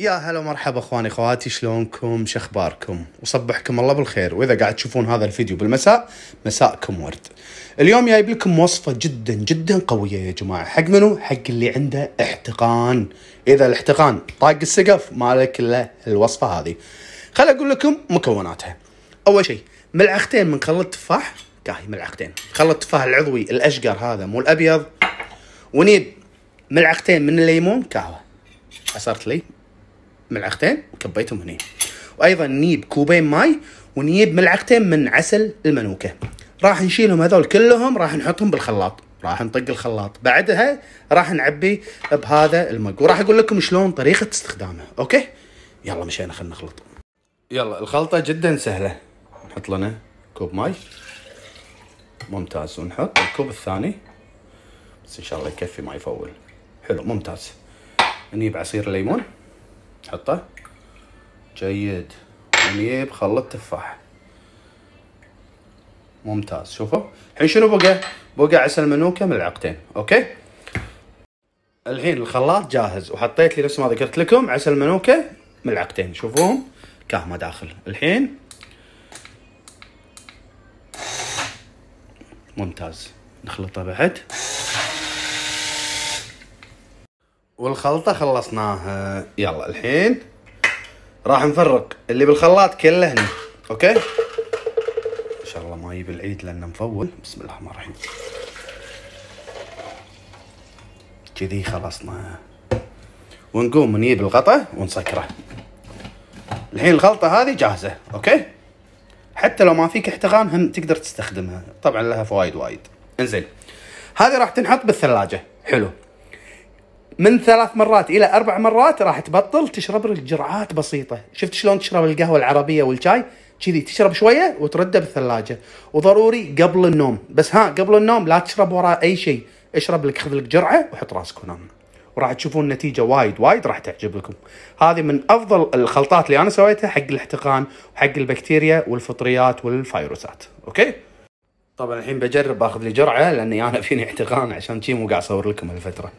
يا هلا ومرحبا اخواني اخواتي شلونكم شخباركم وصبحكم الله بالخير واذا قاعد تشوفون هذا الفيديو بالمساء مساءكم ورد اليوم جايب لكم وصفة جدا جدا قوية يا جماعة حق منو حق اللي عنده احتقان اذا الاحتقان طاق السقف مالك الا الوصفة هذه خل اقول لكم مكوناتها اول شيء ملعقتين من خل التفاح كاهي ملعقتين خل التفاح العضوي الاشقر هذا مو الابيض ونيب ملعقتين من الليمون كهوة عصرت لي ملعقتين وكبيتهم هنا وايضا نجيب كوبين ماي ونجيب ملعقتين من عسل المنوكه راح نشيلهم هذول كلهم راح نحطهم بالخلاط راح نطق الخلاط بعدها راح نعبي بهذا المق وراح اقول لكم شلون طريقه استخدامه اوكي يلا مشينا خلينا نخلط يلا الخلطه جدا سهله نحط لنا كوب ماي ممتاز ونحط الكوب الثاني بس ان شاء الله يكفي ما يفول حلو ممتاز نجيب عصير الليمون حطه جيد ونجيب يعني إيه خلط تفاح ممتاز شوفوا الحين شنو بقى بقى عسل منوكه ملعقتين اوكي الحين الخلاط جاهز وحطيت لي نفس ما ذكرت لكم عسل منوكه ملعقتين شوفوهم كهمه داخل الحين ممتاز نخلطه بعد والخلطة خلصناها يلا الحين راح نفرق اللي بالخلاط كله هنا اوكي ان شاء الله ما يجيب العيد لانه مفول بسم الله الرحمن الرحيم كذي خلصنا ونقوم نجيب الغطا ونسكره الحين الخلطة هذه جاهزة اوكي حتى لو ما فيك احتقان هم تقدر تستخدمها طبعا لها فوائد وايد انزين هذه راح تنحط بالثلاجة حلو من ثلاث مرات الى اربع مرات راح تبطل تشرب الجرعات بسيطه شفت شلون تشرب القهوه العربيه والشاي كذي تشرب شويه وترده بالثلاجه وضروري قبل النوم بس ها قبل النوم لا تشرب وراء اي شيء اشرب لك خذ لك جرعه وحط راسك ونام وراح تشوفون نتيجه وايد وايد راح تعجبكم هذه من افضل الخلطات اللي انا سويتها حق الاحتقان وحق البكتيريا والفطريات والفيروسات اوكي طبعا الحين بجرب باخذ لي جرعه لاني انا فيني احتقان عشان شي مو قاعد اصور لكم هالفتره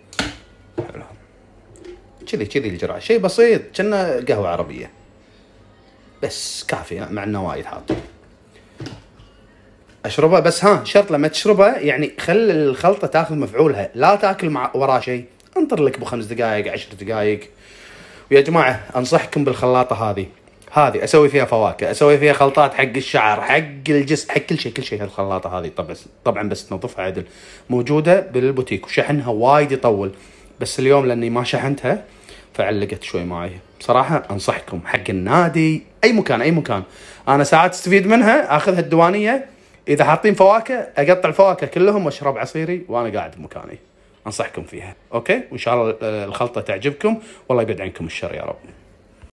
كذي كذي الجرعه شيء بسيط كنا قهوه عربيه بس كافي مع انه وايد حاط اشربه بس ها شرط لما تشربه يعني خل الخلطه تاخذ مفعولها لا تاكل مع وراه شيء انطر لك بخمس دقائق عشر دقائق ويا جماعه انصحكم بالخلاطه هذه هذه اسوي فيها فواكه اسوي فيها خلطات حق الشعر حق الجسم حق كل شيء كل شيء هالخلاطه هذه طبعا طبعا بس تنظفها عدل موجوده بالبوتيك وشحنها وايد يطول بس اليوم لاني ما شحنتها فعلقت شوي معي بصراحه انصحكم حق النادي اي مكان اي مكان انا ساعات استفيد منها اخذها الديوانيه اذا حاطين فواكه اقطع الفواكه كلهم واشرب عصيري وانا قاعد بمكاني انصحكم فيها اوكي وان شاء الله آه، الخلطه تعجبكم والله يبعد عنكم الشر يا رب